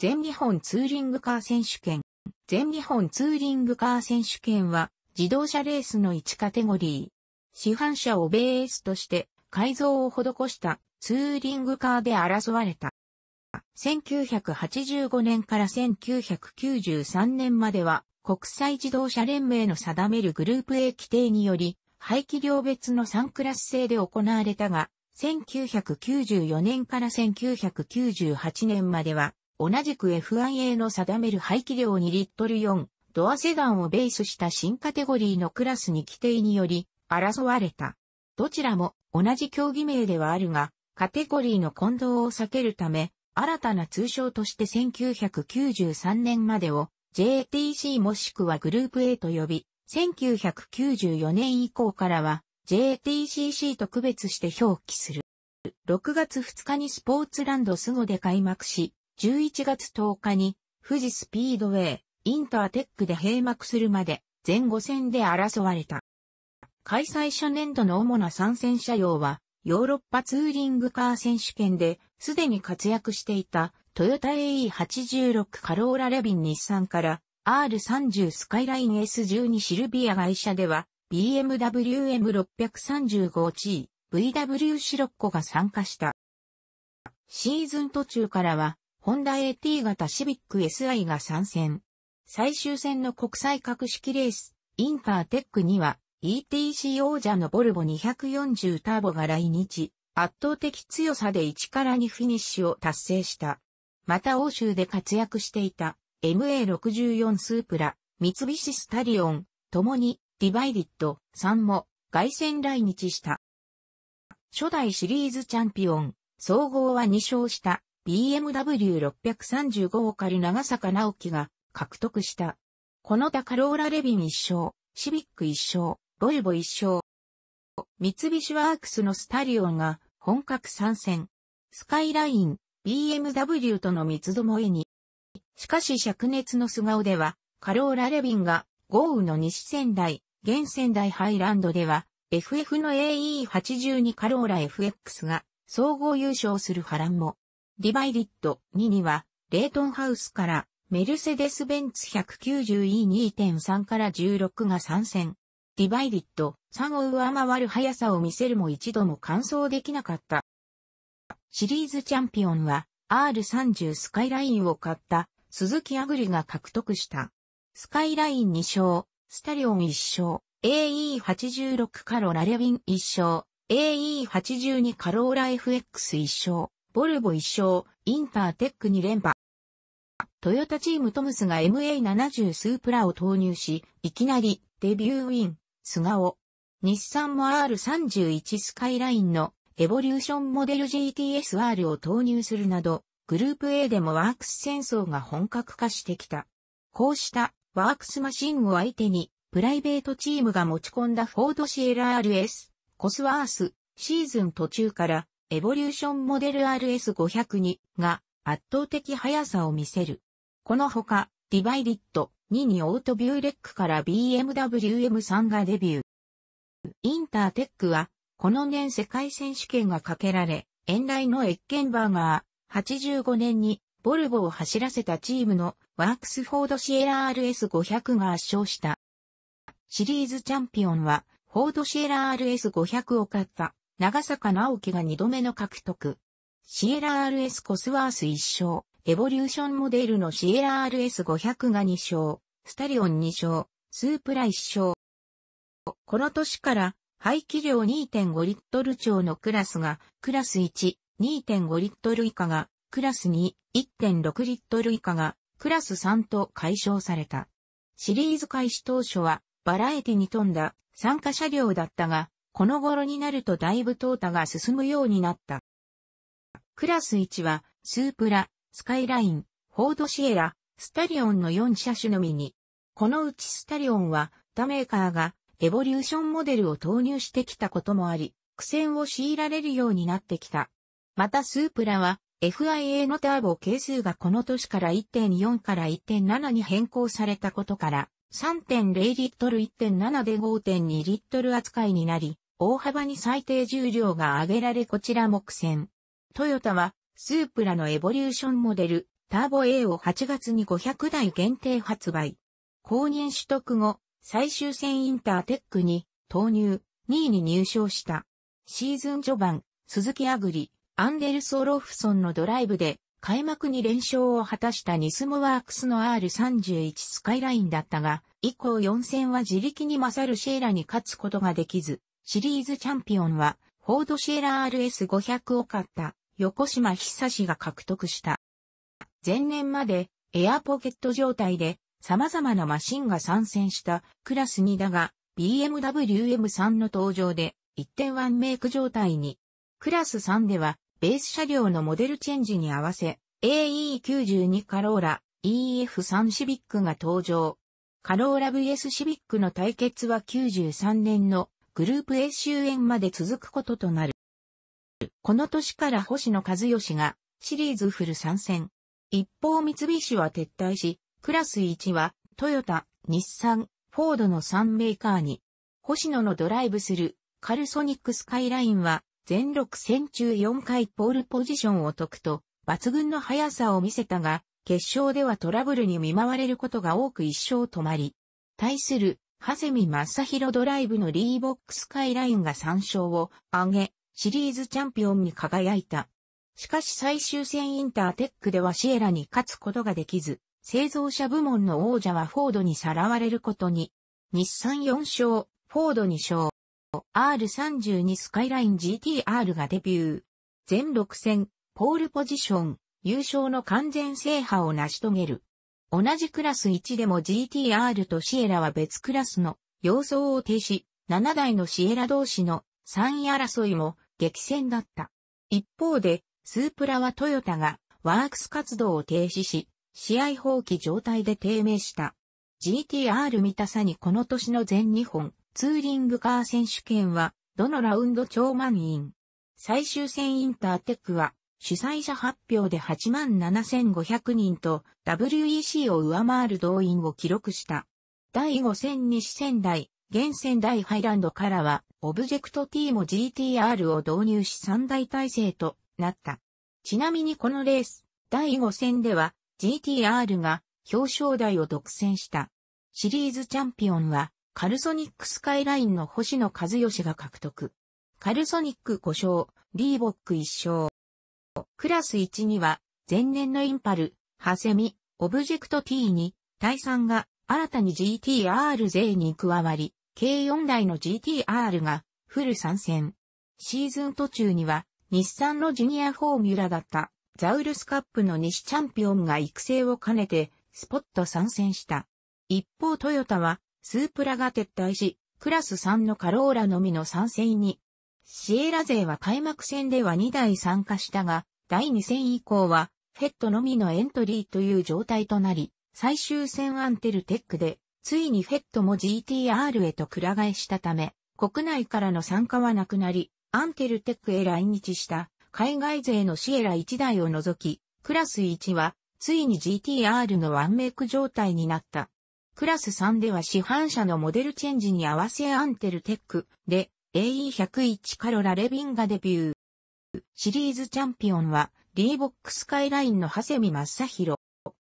全日本ツーリングカー選手権。全日本ツーリングカー選手権は、自動車レースの1カテゴリー。市販車をベースとして、改造を施したツーリングカーで争われた。1985年から1993年までは、国際自動車連盟の定めるグループ A 規定により、排気量別の3クラス制で行われたが、1994年から1998年までは、同じく F1A の定める排気量2リットル4、ドアセダンをベースした新カテゴリーのクラスに規定により争われた。どちらも同じ競技名ではあるが、カテゴリーの混同を避けるため、新たな通称として1993年までを JTC もしくはグループ A と呼び、1994年以降からは JTCC と区別して表記する。6月2日にスポーツランドスゴで開幕し、11月10日に富士スピードウェイ、インターテックで閉幕するまで全5戦で争われた。開催者年度の主な参戦車両は、ヨーロッパツーリングカー選手権で、すでに活躍していた、トヨタ AE86 カローラレビン日産から、R30 スカイライン S12 シルビア会社では、BMW M635G、VW シロッコが参加した。シーズン途中からは、ホンダ AT 型シビック SI が参戦。最終戦の国際格式レース、インカーテックには ETC 王者のボルボ240ターボが来日、圧倒的強さで1から2フィニッシュを達成した。また欧州で活躍していた MA64 スープラ、三菱スタリオン、共にディバイディット3も外戦来日した。初代シリーズチャンピオン、総合は2勝した BMW635 を借り長坂直樹が獲得した。この他カローラレビン一勝、シビック一勝、ボルボ一勝。三菱ワークスのスタリオンが本格参戦。スカイライン、BMW との三つどもえに。しかし灼熱の素顔では、カローラレビンが豪雨の西仙台、現仙台ハイランドでは、FF の AE82 カローラ FX が総合優勝する波乱も。ディバイディット2には、レイトンハウスから、メルセデス・ベンツ 190E2.3 から16が参戦。ディバイディット3を上回る速さを見せるも一度も完走できなかった。シリーズチャンピオンは R30 スカイラインを買った鈴木アグリが獲得した。スカイライン2勝、スタリオン1勝、AE86 カロラレビン1勝、AE82 カローラ FX1 勝、ボルボ一勝、インターテック2連覇。トヨタチームトムスが MA70 スープラを投入し、いきなりデビューウィン、スガオ。日産も R31 スカイラインのエボリューションモデル GTSR を投入するなど、グループ A でもワークス戦争が本格化してきた。こうしたワークスマシンを相手に、プライベートチームが持ち込んだフォードシエラ RS、コスワース、シーズン途中からエボリューションモデル RS502 が圧倒的速さを見せる。このほか、ディバイディット2にオートビューレックから BMW M3 がデビュー。インターテックは、この年世界選手権がかけられ、遠来のエッケンバーガー、85年にボルボを走らせたチームのワークスフォードシエラ RS500 が圧勝した。シリーズチャンピオンは、フォードシエラ RS500 を勝った。長坂直樹が2度目の獲得。シエラ RS コスワース1勝、エボリューションモデルのシエラ RS500 が2勝、スタリオン2勝、スープラ1勝。この年から排気量2.5リットル超のクラスが、クラス1、2.5リットル以下が、クラス2、1.6リットル以下が、クラス3と解消された。シリーズ開始当初は、バラエティに富んだ参加車両だったが、この頃になるとだいぶ淘汰が進むようになった。クラス1は、スープラ、スカイライン、フォードシエラ、スタリオンの4車種のみに、このうちスタリオンは、他メーカーが、エボリューションモデルを投入してきたこともあり、苦戦を強いられるようになってきた。またスープラは、FIA のターボ係数がこの年から1.4から1.7に変更されたことから、3.0リットル1.7で5.2リットル扱いになり、大幅に最低重量が上げられこちらも苦戦。トヨタは、スープラのエボリューションモデル、ターボ A を8月に500台限定発売。公認取得後、最終戦インターテックに投入、2位に入賞した。シーズン序盤、鈴木アグリ、アンデルソ・ロフソンのドライブで、開幕に連勝を果たしたニスモワークスの R31 スカイラインだったが、以降4戦は自力に勝るシェーラに勝つことができず、シリーズチャンピオンは、フォードシェラ RS500 を買った横島久志が獲得した。前年までエアポケット状態で様々なマシンが参戦したクラス2だが BMW M3 の登場で1.1メイク状態に。クラス3ではベース車両のモデルチェンジに合わせ AE92 カローラ EF3 シビックが登場。カローラ VS シビックの対決は93年のグループ A 終演まで続くこととなる。この年から星野和義がシリーズフル参戦。一方三菱は撤退し、クラス1はトヨタ、日産、フォードの3メーカーに、星野のドライブするカルソニックスカイラインは全6戦中4回ポールポジションを解くと抜群の速さを見せたが、決勝ではトラブルに見舞われることが多く一生止まり。対する長谷見正宏ドライブのリーボックスカイラインが3勝を挙げ、シリーズチャンピオンに輝いた。しかし最終戦インターテックではシエラに勝つことができず、製造者部門の王者はフォードにさらわれることに。日産4勝、フォード2勝。R32 スカイライン GTR がデビュー。全6戦、ポールポジション、優勝の完全制覇を成し遂げる。同じクラス1でも GTR とシエラは別クラスの様相を呈し、7台のシエラ同士の3位争いも激戦だった。一方で、スープラはトヨタがワークス活動を停止し、試合放棄状態で低迷した。GTR 見たさにこの年の全日本ツーリングカー選手権は、どのラウンド超満員。最終戦インターテックは、主催者発表で87,500人と WEC を上回る動員を記録した。第5戦西仙台、現仙台ハイランドからは、オブジェクト T も GTR を導入し3大体制となった。ちなみにこのレース、第5戦では GTR が表彰台を独占した。シリーズチャンピオンは、カルソニックスカイラインの星野和義が獲得。カルソニック5勝、リーボック1勝。クラス1には、前年のインパル、ハセミ、オブジェクト T に、対3が新たに GTR 勢に加わり、計4台の GTR がフル参戦。シーズン途中には、日産のジュニアフォーミュラだったザウルスカップの西チャンピオンが育成を兼ねて、スポット参戦した。一方トヨタは、スープラが撤退し、クラス3のカローラのみの参戦に。シエラ勢は開幕戦では2台参加したが、第2戦以降は、フェットのみのエントリーという状態となり、最終戦アンテルテックで、ついにフェットも GTR へとくら替えしたため、国内からの参加はなくなり、アンテルテックへ来日した海外勢のシエラ1台を除き、クラス1は、ついに GTR のワンメイク状態になった。クラス3では市販車のモデルチェンジに合わせアンテルテックで AE101 カロラレビンがデビュー。シリーズチャンピオンは、D ーボックスカイラインの長谷見正宏。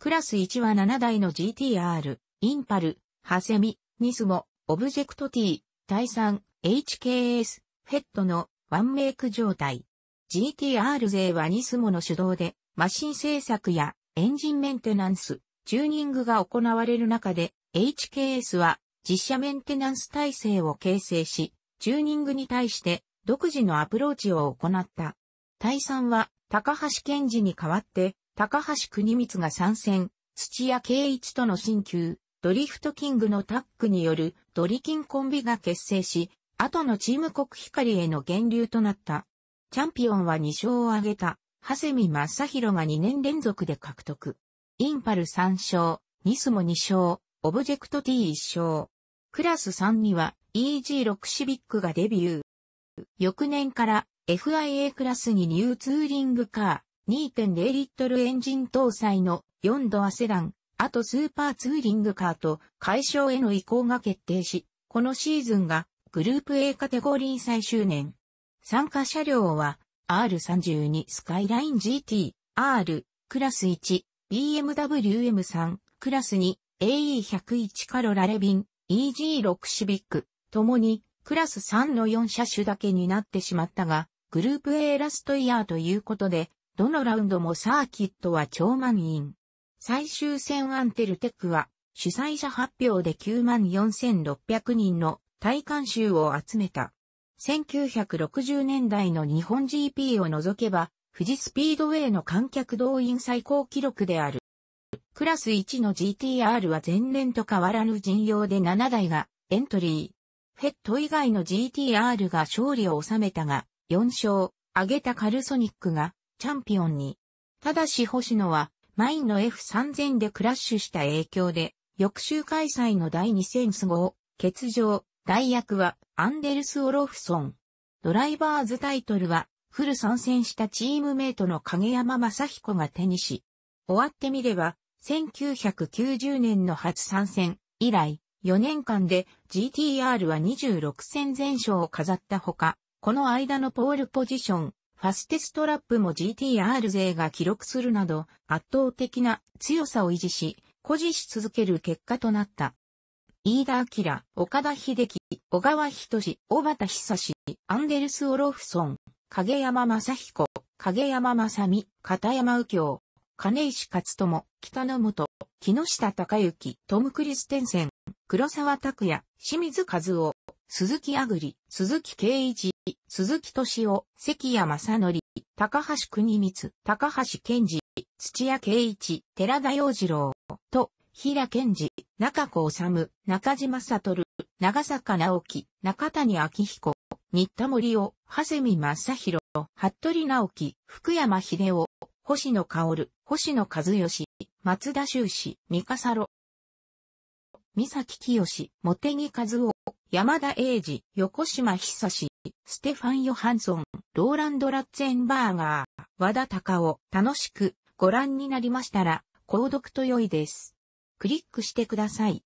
クラス1は7台の GTR、インパル、長谷見、ニスモ、オブジェクト T、第 3HKS、フェットのワンメイク状態。GTR 勢はニスモの主導で、マシン製作やエンジンメンテナンス、チューニングが行われる中で、HKS は実車メンテナンス体制を形成し、チューニングに対して独自のアプローチを行った。対戦は、高橋健治に代わって、高橋国光が参戦、土屋圭一との新旧、ドリフトキングのタッグによるドリキンコンビが結成し、後のチーム国光への源流となった。チャンピオンは2勝を挙げた、長谷見正宏が2年連続で獲得。インパル3勝、ニスモ2勝、オブジェクト T1 勝。クラス3には EG6 シビックがデビュー。翌年から FIA クラスにニューツーリングカー、2.0リットルエンジン搭載の4ドアセダン、あとスーパーツーリングカーと解消への移行が決定し、このシーズンがグループ A カテゴリー最終年。参加車両は R32 スカイライン GT、R、クラス1、BMW M3、クラス2、AE101 カロラレビン、EG6 シビック、ともにクラス3の4車種だけになってしまったが、グループ A ラストイヤーということで、どのラウンドもサーキットは超満員。最終戦アンテルテックは、主催者発表で94,600人の体感集を集めた。1960年代の日本 GP を除けば、富士スピードウェイの観客動員最高記録である。クラス1の GTR は前年と変わらぬ陣容で7台がエントリヘッド以外の GTR が勝利を収めたが、4勝、上げたカルソニックがチャンピオンに。ただし星野は、マインの F3000 でクラッシュした影響で、翌週開催の第2戦ス号、欠場、代役はアンデルス・オロフソン。ドライバーズタイトルは、フル参戦したチームメイトの影山正彦が手にし、終わってみれば、1990年の初参戦以来、4年間で GTR は26戦全勝を飾ったほか、この間のポールポジション、ファステストラップも GTR 勢が記録するなど圧倒的な強さを維持し、誇示し続ける結果となった。飯田明、岡田秀樹、小川仁小畑久志、アンデルス・オロフソン、影山正彦、影山正美、片山右京、金石勝友、北野本、木下隆之、トム・クリステンセン、黒沢拓也、清水和夫、鈴木あぐり、鈴木圭一、鈴木敏夫、関谷正則、高橋国光、高橋健二、土屋圭一、寺田洋次郎、と、平健二、中子治、中島悟、長坂直樹、中谷明彦、新田森夫、長谷見正宏、服部直樹、福山秀夫、星野薫、星野和義、松田修士、三笠路、三崎清、茂木和夫、山田英二、横島久志、ステファン・ヨハンソン、ローランド・ラッツェンバーガー、和田隆夫、楽しくご覧になりましたら、購読と良いです。クリックしてください。